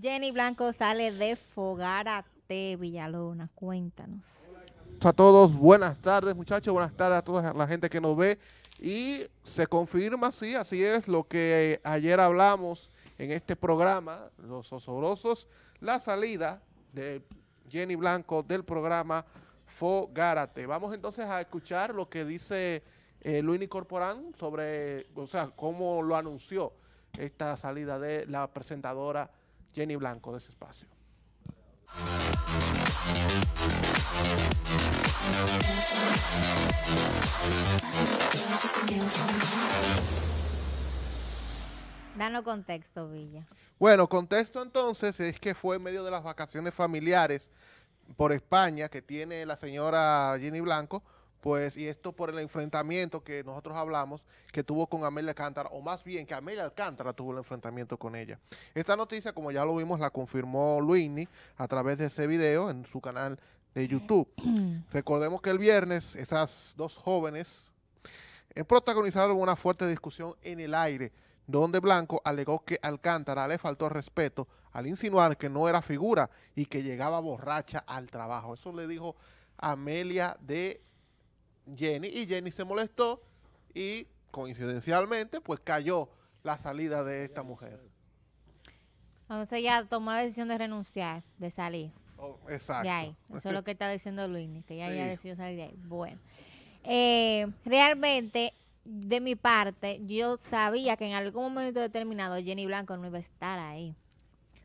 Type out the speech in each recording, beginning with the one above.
Jenny Blanco sale de Fogarate, Villalona. Cuéntanos. A todos, buenas tardes muchachos, buenas tardes a toda la gente que nos ve. Y se confirma, sí, así es lo que ayer hablamos en este programa, Los osorosos, la salida de Jenny Blanco del programa Fogarate. Vamos entonces a escuchar lo que dice eh, Luini Corporán sobre, o sea, cómo lo anunció esta salida de la presentadora Jenny Blanco de ese espacio. Danos contexto, Villa. Bueno, contexto entonces es que fue en medio de las vacaciones familiares por España que tiene la señora Jenny Blanco, pues, y esto por el enfrentamiento que nosotros hablamos que tuvo con Amelia Alcántara, o más bien que Amelia Alcántara tuvo el enfrentamiento con ella. Esta noticia, como ya lo vimos, la confirmó Luini a través de ese video en su canal de YouTube. Recordemos que el viernes esas dos jóvenes eh, protagonizaron una fuerte discusión en el aire, donde Blanco alegó que Alcántara le faltó respeto al insinuar que no era figura y que llegaba borracha al trabajo. Eso le dijo Amelia de Jenny y Jenny se molestó y coincidencialmente pues cayó la salida de esta mujer. Entonces ella tomó la decisión de renunciar, de salir. Oh, exacto. De ahí. Eso es lo que está diciendo Luis, que ella decidido salir de ahí. Bueno, eh, realmente de mi parte yo sabía que en algún momento determinado Jenny Blanco no iba a estar ahí.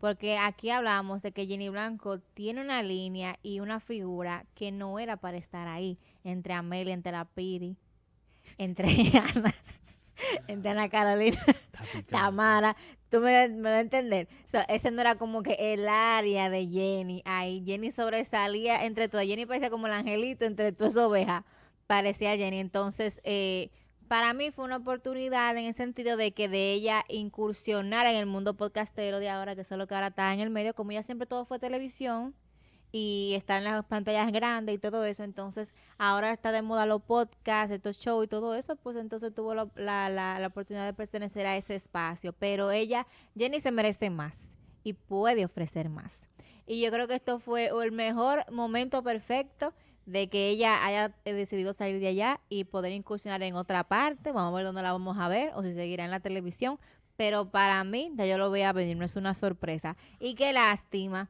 Porque aquí hablamos de que Jenny Blanco tiene una línea y una figura que no era para estar ahí, entre Amelia, entre la Piri, entre Ana, entre Ana Carolina, Tamara. Tú me, me vas a entender. ese no era como que el área de Jenny. Ahí Jenny sobresalía entre todas. Jenny parecía como el angelito entre todas ovejas. Parecía Jenny. Entonces, eh, para mí fue una oportunidad en el sentido de que de ella incursionar en el mundo podcastero de ahora, que solo que ahora está en el medio, como ya siempre todo fue televisión y estar en las pantallas grandes y todo eso, entonces ahora está de moda los podcasts, estos shows y todo eso, pues entonces tuvo la, la, la, la oportunidad de pertenecer a ese espacio, pero ella, Jenny se merece más y puede ofrecer más. Y yo creo que esto fue el mejor momento perfecto de que ella haya eh, decidido salir de allá y poder incursionar en otra parte. Vamos a ver dónde la vamos a ver o si seguirá en la televisión. Pero para mí, ya yo lo voy a venir, no es una sorpresa. Y qué lástima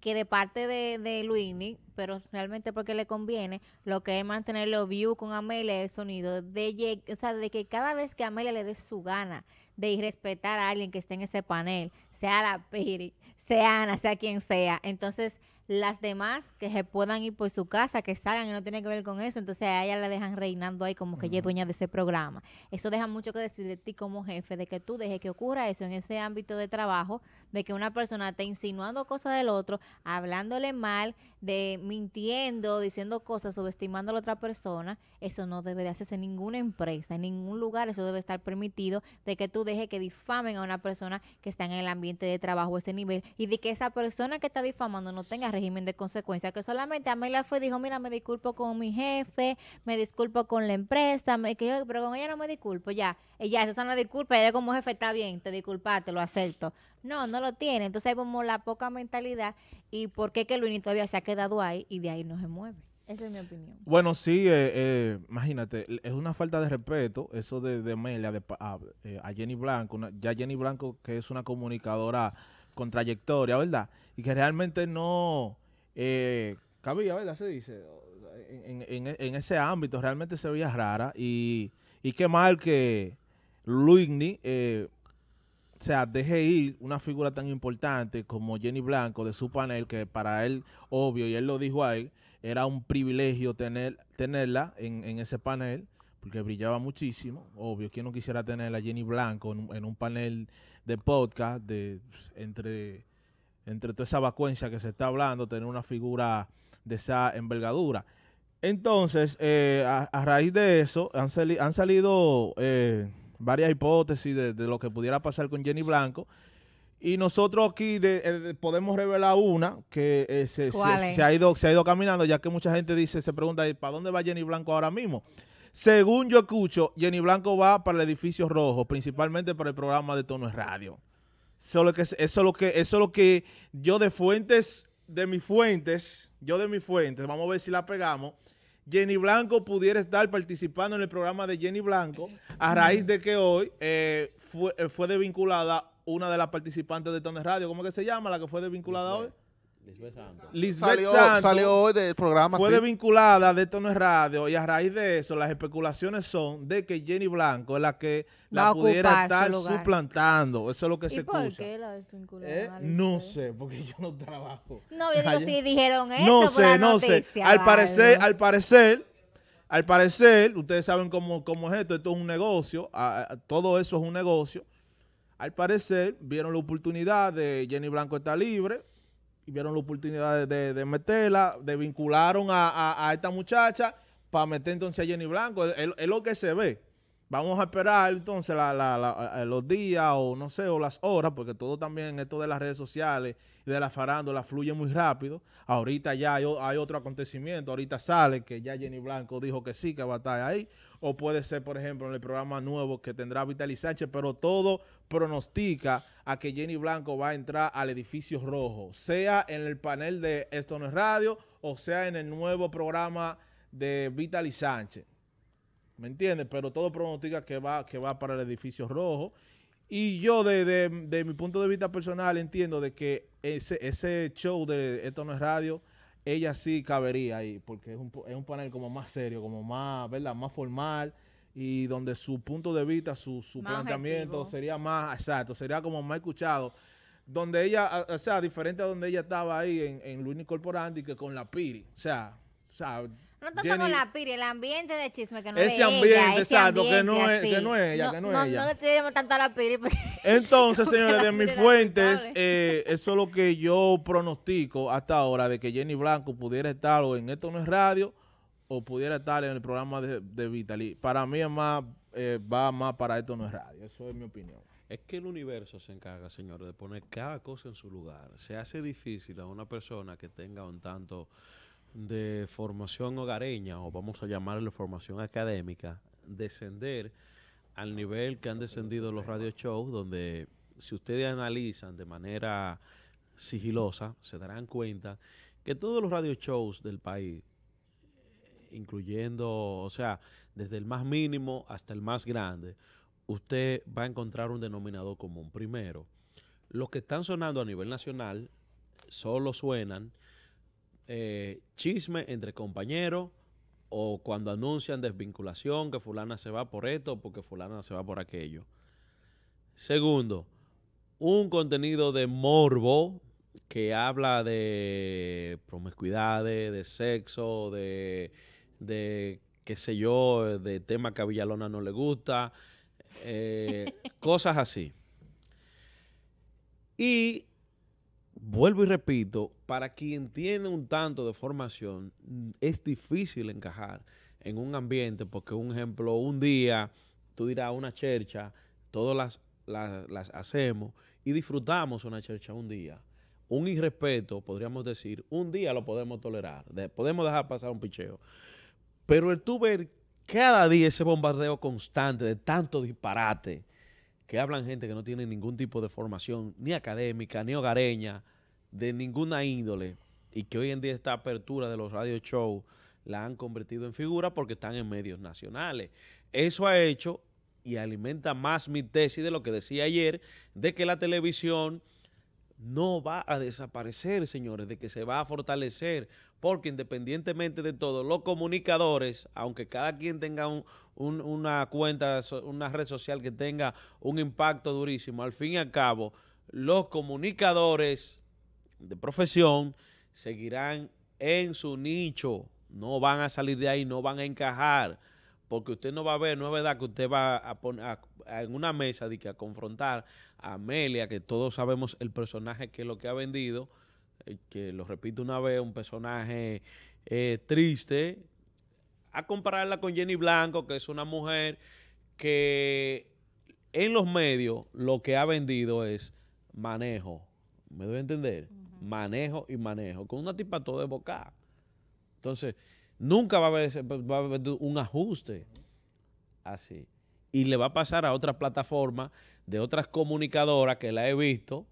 que de parte de, de Luini, pero realmente porque le conviene, lo que es mantenerlo los con Amelia el sonido, de, o sea, de que cada vez que Amelia le dé su gana de irrespetar respetar a alguien que esté en ese panel, sea la Piri, sea Ana, sea quien sea, entonces las demás que se puedan ir por su casa, que salgan y no tiene que ver con eso, entonces a ella la dejan reinando ahí como que ella es dueña de ese programa. Eso deja mucho que decir de ti como jefe, de que tú dejes que ocurra eso en ese ámbito de trabajo, de que una persona esté insinuando cosas del otro, hablándole mal, de mintiendo, diciendo cosas, subestimando a la otra persona, eso no debe de hacerse en ninguna empresa, en ningún lugar, eso debe estar permitido, de que tú dejes que difamen a una persona que está en el ambiente de trabajo a ese nivel y de que esa persona que está difamando no tenga régimen de consecuencia, que solamente Amelia fue y dijo, mira, me disculpo con mi jefe, me disculpo con la empresa, me, que pero con ella no me disculpo, ya, ella, esa es una disculpa, ella como jefe está bien, te te lo acepto. No, no lo tiene, entonces hay como la poca mentalidad y por qué que Luini todavía se ha quedado ahí y de ahí no se mueve. Esa es mi opinión. Bueno, sí, eh, eh, imagínate, es una falta de respeto eso de, de Amelia de, eh, a, Jenny Blanco, ya Jenny Blanco que es una comunicadora con trayectoria, ¿verdad? Y que realmente no eh, cabía, ¿verdad? Se dice, en, ese ámbito realmente se veía rara y, y qué mal que Luigny, eh, o sea, deje ir una figura tan importante como Jenny Blanco de su panel, que para él, obvio, y él lo dijo ahí, era un privilegio tener, tenerla en, en ese panel porque brillaba muchísimo. Obvio, ¿quién no quisiera tener a Jenny Blanco en, un panel de podcast de entre, entre toda esa vacuencia que se está hablando, tener una figura de esa envergadura? Entonces, eh, a, raíz de eso, han, salido eh, varias hipótesis de, lo que pudiera pasar con Jenny Blanco. Y nosotros aquí eh, podemos revelar una que se, ha ido, se ha ido caminando, ya que mucha gente dice, se pregunta, ¿para dónde va Jenny Blanco ahora mismo? Según yo escucho, Jenny Blanco va para el edificio rojo, principalmente para el programa de Tono Radio. Eso es lo que, eso lo que, eso lo que yo de fuentes, de mis fuentes, yo de mis fuentes, vamos a ver si la pegamos. Jenny Blanco pudiera estar participando en el programa de Jenny Blanco a raíz de que hoy eh, eh, fue, desvinculada una de las participantes de Tonos Radio. ¿Cómo que se llama la que fue desvinculada hoy? Lisbeth Santos. salió, del programa. Fue vinculada de Esto no es radio y a raíz de eso las especulaciones son de que Jenny Blanco es la que la pudiera estar suplantando. Eso es lo que ¿Y se por escucha. Qué la eh, No sé, porque yo no trabajo. No, yo digo dijeron eso. No sé, no sé. Al parecer, al parecer, al parecer, ustedes saben cómo, es esto, esto es un negocio, todo eso es un negocio. Al parecer, vieron la oportunidad de Jenny Blanco está libre, y vieron la oportunidad de, meterla, de vincularon a, esta muchacha para meter entonces a Jenny Blanco. Es lo que se ve. Vamos a esperar entonces la, la, eh, los días o no sé, o las horas, porque todo también esto de las redes sociales de la farándula fluye muy rápido. Ahorita ya hay, otro acontecimiento, ahorita sale que ya Jenny Blanco dijo que sí, que va a estar ahí. O puede ser, por ejemplo, en el programa nuevo que tendrá Vitali Sánchez, pero todo pronostica a que Jenny Blanco va a entrar al edificio rojo, sea en el panel de Esto radio o sea en el nuevo programa de Vitali Sánchez. ¿Me entiendes? Pero todo pronostica que va, que va para el edificio rojo y yo, desde mi punto de vista personal, entiendo de que ese, ese show de Esto no es radio, ella sí cabería ahí, porque es un, es un panel como más serio, como más, ¿verdad? Más formal y donde su punto de vista, su, su planteamiento sería más, exacto, sería como más escuchado. Donde ella, o sea, diferente a donde ella estaba ahí en, en Luis Corporandi que con la Piri. O sea, o sea no tanto con la piri, el ambiente de chisme que no es Ese exacto, que, no es, que no es ella, que no, es ella. No le tenemos tanto a la piri. Pues. Entonces, señores, de mis fuentes, eh, eso es lo que yo pronostico hasta ahora, de que Jenny Blanco pudiera estar o en Esto No Es Radio o pudiera estar en el programa de, de Vitali. Para mí más, eh, va más para Esto No Es Radio, eso es mi opinión. Es que el universo se encarga, señores, de poner cada cosa en su lugar. Se hace difícil a una persona que tenga un tanto de formación hogareña, o vamos a llamarlo formación académica, descender al nivel que han descendido los radio shows, donde si ustedes analizan de manera sigilosa, se darán cuenta que todos los radio shows del país, incluyendo, o sea, desde el más mínimo hasta el más grande, usted va a encontrar un denominador común. Primero, los que están sonando a nivel nacional solo suenan eh, chisme entre compañeros o cuando anuncian desvinculación, que fulana se va por esto porque fulana se va por aquello. Segundo, un contenido de morbo que habla de promiscuidades, de sexo, de, qué sé yo, de tema que a Villalona no le gusta, eh, cosas así. Y vuelvo y repito, para quien tiene un tanto de formación, mm, es difícil encajar en un ambiente, porque un ejemplo, un día tú dirás una chercha, todas las, las, hacemos y disfrutamos una chercha un día. Un irrespeto, podríamos decir, un día lo podemos tolerar, podemos dejar pasar un picheo. Pero el tú ver cada día ese bombardeo constante de tanto disparate, que hablan gente que no tiene ningún tipo de formación, ni académica, ni hogareña, de ninguna índole y que hoy en día esta apertura de los radio shows la han convertido en figura porque están en medios nacionales. Eso ha hecho y alimenta más mi tesis de lo que decía ayer, de que la televisión no va a desaparecer, señores, de que se va a fortalecer, porque independientemente de todo, los comunicadores, aunque cada quien tenga una cuenta, una red social que tenga un impacto durísimo, al fin y al cabo, los comunicadores de profesión seguirán en su nicho, no van a salir de ahí, no van a encajar, porque usted no va a ver, no es verdad que usted va a poner en una mesa de que a confrontar a Amelia, que todos sabemos el personaje que es lo que ha vendido, eh, que lo repito una vez, un personaje eh, triste, a compararla con Jenny Blanco, que es una mujer que en los medios lo que ha vendido es manejo. ¿Me debe entender? Mm manejo y manejo, con una tipa todo de boca. Entonces, nunca va a, haber, un ajuste así. Y le va a pasar a otras plataformas de otras comunicadoras que la he visto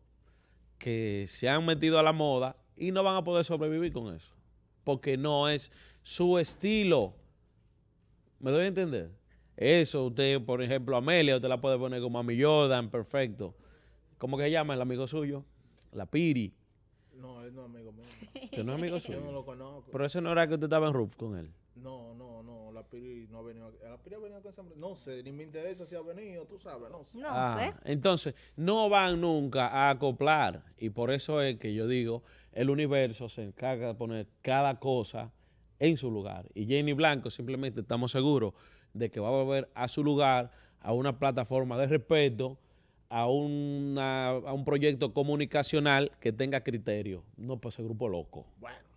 que se han metido a la moda y no van a poder sobrevivir con eso. Porque no es su estilo. ¿Me doy a entender? Eso usted, por ejemplo, Amelia, usted la puede poner como mi Jordan, perfecto. ¿Cómo que se llama el amigo suyo? La Piri. No, él no es amigo mío. Que no es amigo suyo. Yo no lo conozco. Pero eso no era que usted estaba en RUF con él. No, no, no. La Piri no ha venido a. La Piri ha venido ese No sé, ni me interesa si ha venido, tú sabes, no sé. ah, sé. Entonces, no van nunca a acoplar. Y por eso es que yo digo, el universo se encarga de poner cada cosa en su lugar. Y Jenny Blanco simplemente estamos seguros de que va a volver a su lugar, a una plataforma de respeto, a, a un proyecto comunicacional que tenga criterio. No, pues ese grupo loco. Bueno.